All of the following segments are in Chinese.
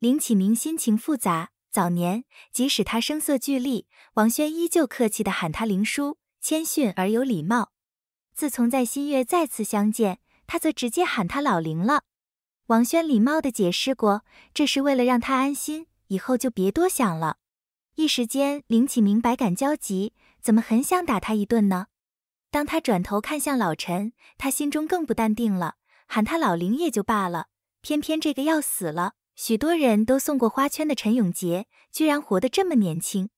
林启明心情复杂。早年，即使他声色俱厉，王轩依旧客气地喊他“林叔”，谦逊而有礼貌。自从在新月再次相见，他则直接喊他“老林”了。王轩礼貌地解释过，这是为了让他安心，以后就别多想了。一时间，林启明百感交集，怎么很想打他一顿呢？当他转头看向老陈，他心中更不淡定了。喊他老林也就罢了，偏偏这个要死了。许多人都送过花圈的陈永杰，居然活得这么年轻，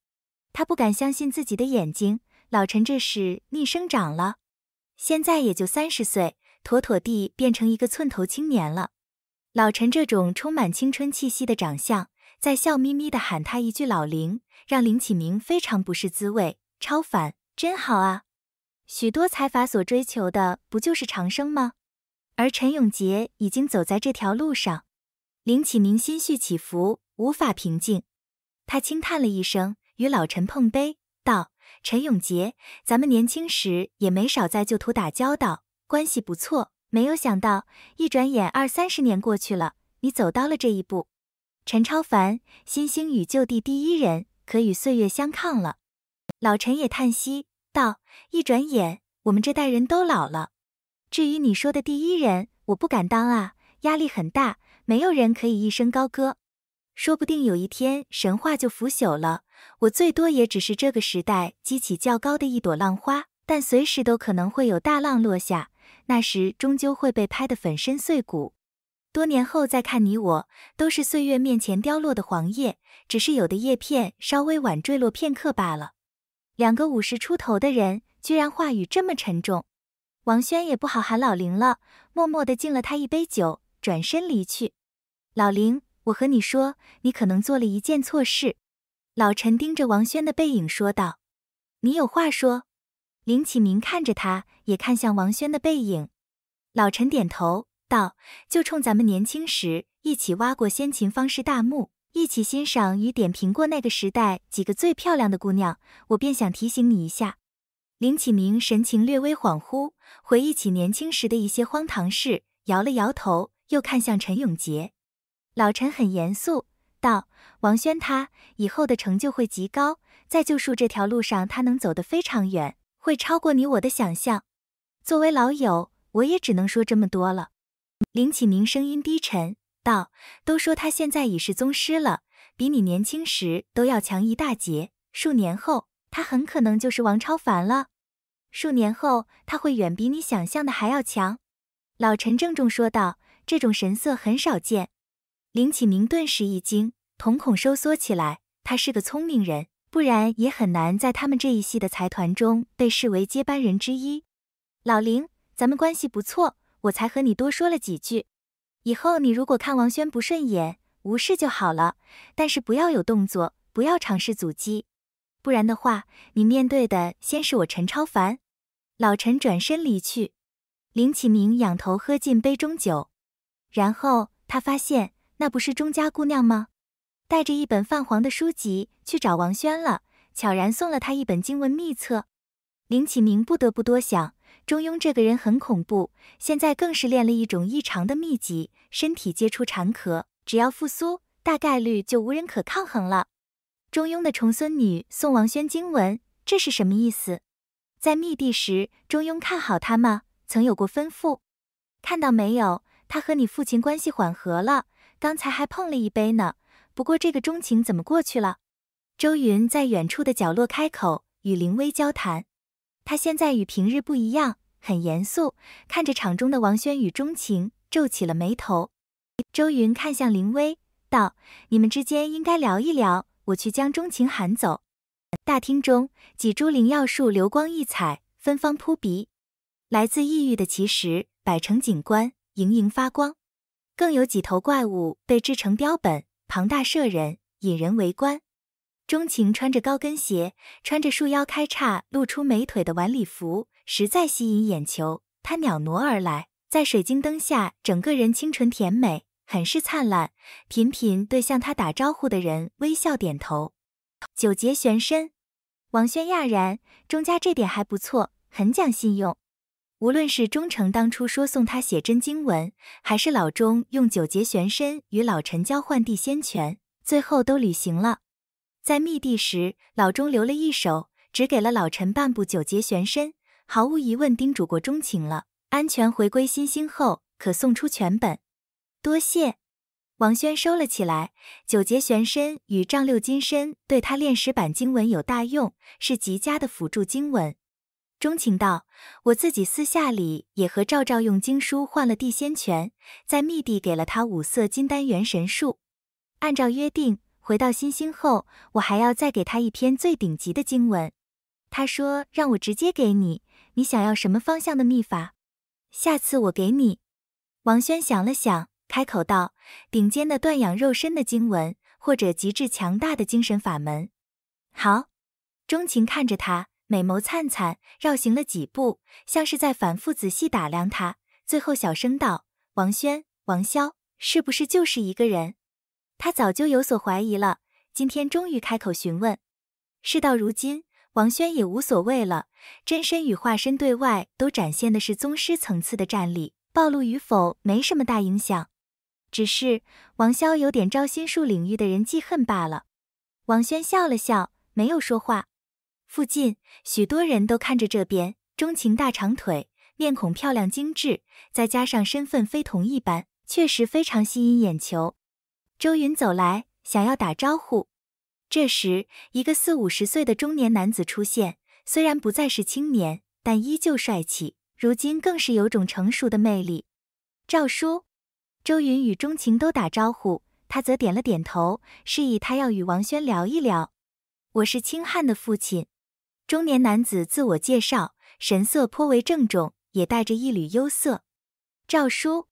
他不敢相信自己的眼睛。老陈这是逆生长了，现在也就三十岁，妥妥地变成一个寸头青年了。老陈这种充满青春气息的长相，在笑眯眯地喊他一句“老林”，让林启明非常不是滋味。超凡，真好啊！许多财阀所追求的不就是长生吗？而陈永杰已经走在这条路上。林启明心绪起伏，无法平静，他轻叹了一声，与老陈碰杯道：“陈永杰，咱们年轻时也没少在旧土打交道，关系不错。没有想到，一转眼二三十年过去了，你走到了这一步。”陈超凡，新星与旧地第一人，可与岁月相抗了。老陈也叹息道：“一转眼，我们这代人都老了。至于你说的第一人，我不敢当啊。”压力很大，没有人可以一声高歌。说不定有一天神话就腐朽了，我最多也只是这个时代激起较高的一朵浪花，但随时都可能会有大浪落下，那时终究会被拍得粉身碎骨。多年后再看你，我都是岁月面前凋落的黄叶，只是有的叶片稍微晚坠落片刻罢了。两个五十出头的人，居然话语这么沉重。王轩也不好喊老林了，默默地敬了他一杯酒。转身离去，老林，我和你说，你可能做了一件错事。老陈盯着王轩的背影说道：“你有话说。”林启明看着他，也看向王轩的背影。老陈点头道：“就冲咱们年轻时一起挖过先秦方士大墓，一起欣赏与点评过那个时代几个最漂亮的姑娘，我便想提醒你一下。”林启明神情略微恍惚，回忆起年轻时的一些荒唐事，摇了摇头。又看向陈永杰，老陈很严肃道：“王轩他以后的成就会极高，在救赎这条路上，他能走得非常远，会超过你我的想象。作为老友，我也只能说这么多了。”林启明声音低沉道：“都说他现在已是宗师了，比你年轻时都要强一大截。数年后，他很可能就是王超凡了。数年后，他会远比你想象的还要强。”老陈郑重说道。这种神色很少见，林启明顿时一惊，瞳孔收缩起来。他是个聪明人，不然也很难在他们这一系的财团中被视为接班人之一。老林，咱们关系不错，我才和你多说了几句。以后你如果看王轩不顺眼，无视就好了，但是不要有动作，不要尝试阻击，不然的话，你面对的先是我陈超凡。老陈转身离去，林启明仰头喝进杯中酒。然后他发现那不是钟家姑娘吗？带着一本泛黄的书籍去找王轩了，悄然送了他一本经文秘册。林启明不得不多想，钟庸这个人很恐怖，现在更是练了一种异常的秘籍，身体接触蝉壳，只要复苏，大概率就无人可抗衡了。钟庸的重孙女送王轩经文，这是什么意思？在密地时，钟庸看好他吗？曾有过吩咐？看到没有？他和你父亲关系缓和了，刚才还碰了一杯呢。不过这个钟情怎么过去了？周云在远处的角落开口，与林薇交谈。他现在与平日不一样，很严肃，看着场中的王轩与钟情，皱起了眉头。周云看向林薇，道：“你们之间应该聊一聊，我去将钟情喊走。”大厅中几株灵药树流光溢彩，芬芳扑鼻，来自异域的奇石摆成景观。莹莹发光，更有几头怪物被制成标本，庞大摄人，引人围观。钟晴穿着高跟鞋，穿着束腰开叉露出美腿的晚礼服，实在吸引眼球。她袅挪而来，在水晶灯下，整个人清纯甜美，很是灿烂。频频对向她打招呼的人微笑点头。九节玄参，王轩讶然，钟家这点还不错，很讲信用。无论是钟诚当初说送他写真经文，还是老钟用九节玄身与老陈交换地仙权，最后都履行了。在密地时，老钟留了一手，只给了老陈半部九节玄身，毫无疑问叮嘱过钟情了。安全回归新星后，可送出全本。多谢王轩收了起来。九节玄身与丈六金身对他练石板经文有大用，是极佳的辅助经文。钟情道：“我自己私下里也和赵赵用经书换了地仙权，在密地给了他五色金丹元神术。按照约定，回到新星后，我还要再给他一篇最顶级的经文。”他说：“让我直接给你，你想要什么方向的秘法？下次我给你。”王轩想了想，开口道：“顶尖的断养肉身的经文，或者极致强大的精神法门。”好。钟情看着他。美眸灿灿，绕行了几步，像是在反复仔细打量他。最后小声道：“王轩，王潇，是不是就是一个人？”他早就有所怀疑了，今天终于开口询问。事到如今，王轩也无所谓了。真身与化身对外都展现的是宗师层次的战力，暴露与否没什么大影响。只是王潇有点招心术领域的人记恨罢了。王轩笑了笑，没有说话。附近许多人都看着这边，钟情大长腿，面孔漂亮精致，再加上身份非同一般，确实非常吸引眼球。周云走来，想要打招呼。这时，一个四五十岁的中年男子出现，虽然不再是青年，但依旧帅气，如今更是有种成熟的魅力。赵叔，周云与钟情都打招呼，他则点了点头，示意他要与王轩聊一聊。我是清汉的父亲。中年男子自我介绍，神色颇为郑重，也带着一缕忧色。赵叔，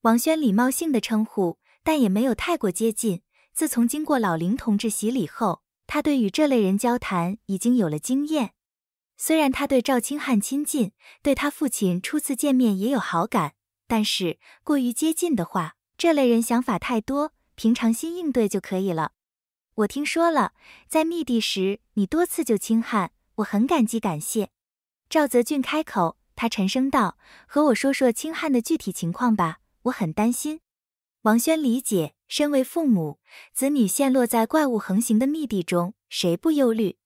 王轩礼貌性的称呼，但也没有太过接近。自从经过老林同志洗礼后，他对与这类人交谈已经有了经验。虽然他对赵清汉亲近，对他父亲初次见面也有好感，但是过于接近的话，这类人想法太多，平常心应对就可以了。我听说了，在密地时你多次救清汉。我很感激，感谢赵泽俊开口。他沉声道：“和我说说清汉的具体情况吧，我很担心。”王轩理解，身为父母，子女陷落在怪物横行的密地中，谁不忧虑？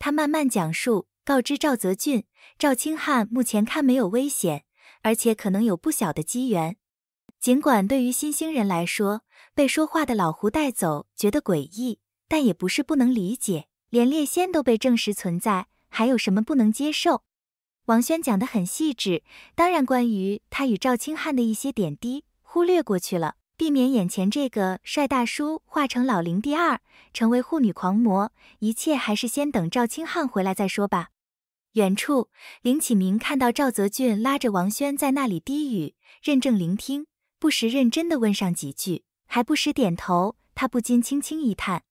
他慢慢讲述，告知赵泽俊：赵清汉目前看没有危险，而且可能有不小的机缘。尽管对于新星人来说，被说话的老胡带走觉得诡异，但也不是不能理解。连猎仙都被证实存在，还有什么不能接受？王轩讲得很细致，当然关于他与赵清汉的一些点滴忽略过去了，避免眼前这个帅大叔化成老林第二，成为护女狂魔。一切还是先等赵清汉回来再说吧。远处，林启明看到赵泽俊拉着王轩在那里低语，认真聆听，不时认真地问上几句，还不时点头。他不禁轻轻一叹。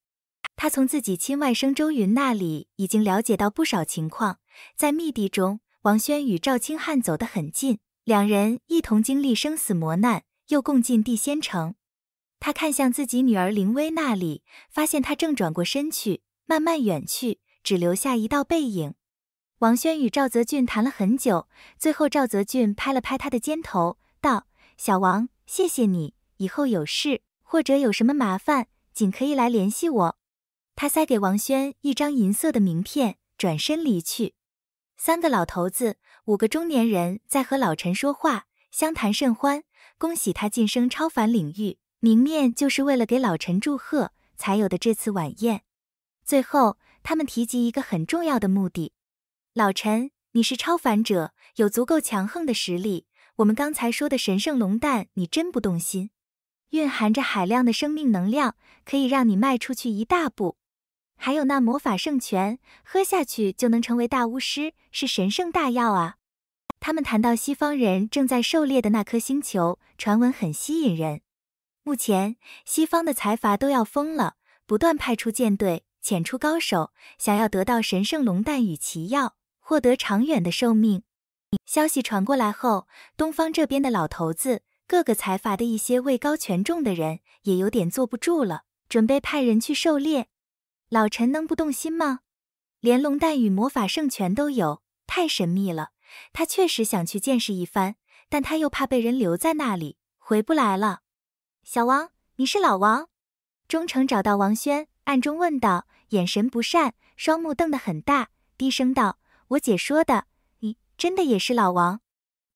他从自己亲外甥周云那里已经了解到不少情况，在密地中，王轩与赵清汉走得很近，两人一同经历生死磨难，又共进地仙城。他看向自己女儿林薇那里，发现她正转过身去，慢慢远去，只留下一道背影。王轩与赵泽俊谈了很久，最后赵泽俊拍了拍他的肩头，道：“小王，谢谢你，以后有事或者有什么麻烦，尽可以来联系我。”他塞给王轩一张银色的名片，转身离去。三个老头子，五个中年人在和老陈说话，相谈甚欢。恭喜他晋升超凡领域，明面就是为了给老陈祝贺才有的这次晚宴。最后，他们提及一个很重要的目的：老陈，你是超凡者，有足够强横的实力。我们刚才说的神圣龙蛋，你真不动心？蕴含着海量的生命能量，可以让你迈出去一大步。还有那魔法圣泉，喝下去就能成为大巫师，是神圣大药啊！他们谈到西方人正在狩猎的那颗星球，传闻很吸引人。目前西方的财阀都要疯了，不断派出舰队，遣出高手，想要得到神圣龙蛋与奇药，获得长远的寿命。消息传过来后，东方这边的老头子、各个财阀的一些位高权重的人也有点坐不住了，准备派人去狩猎。老陈能不动心吗？连龙蛋与魔法圣泉都有，太神秘了。他确实想去见识一番，但他又怕被人留在那里，回不来了。小王，你是老王？忠诚找到王轩，暗中问道，眼神不善，双目瞪得很大，低声道：“我姐说的，你真的也是老王？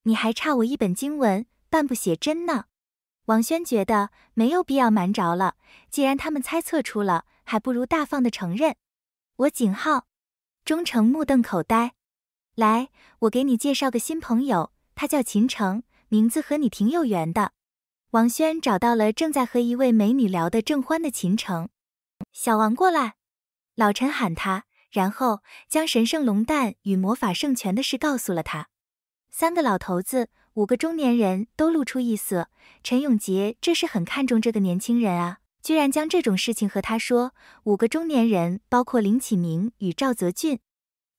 你还差我一本经文，半部写真呢。”王轩觉得没有必要瞒着了，既然他们猜测出了，还不如大方的承认。我景浩，钟诚目瞪口呆。来，我给你介绍个新朋友，他叫秦城，名字和你挺有缘的。王轩找到了正在和一位美女聊得正欢的秦城。小王过来，老陈喊他，然后将神圣龙蛋与魔法圣泉的事告诉了他。三个老头子。五个中年人都露出异色。陈永杰这是很看重这个年轻人啊，居然将这种事情和他说。五个中年人，包括林启明与赵泽俊，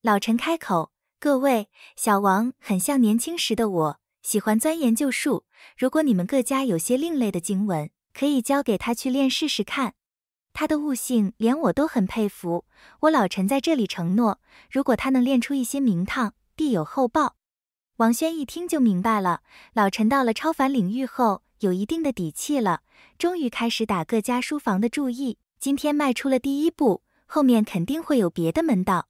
老陈开口：“各位，小王很像年轻时的我，喜欢钻研旧术。如果你们各家有些另类的经文，可以交给他去练试试看。他的悟性连我都很佩服。我老陈在这里承诺，如果他能练出一些名堂，必有厚报。”王轩一听就明白了，老陈到了超凡领域后，有一定的底气了，终于开始打各家书房的注意。今天迈出了第一步，后面肯定会有别的门道。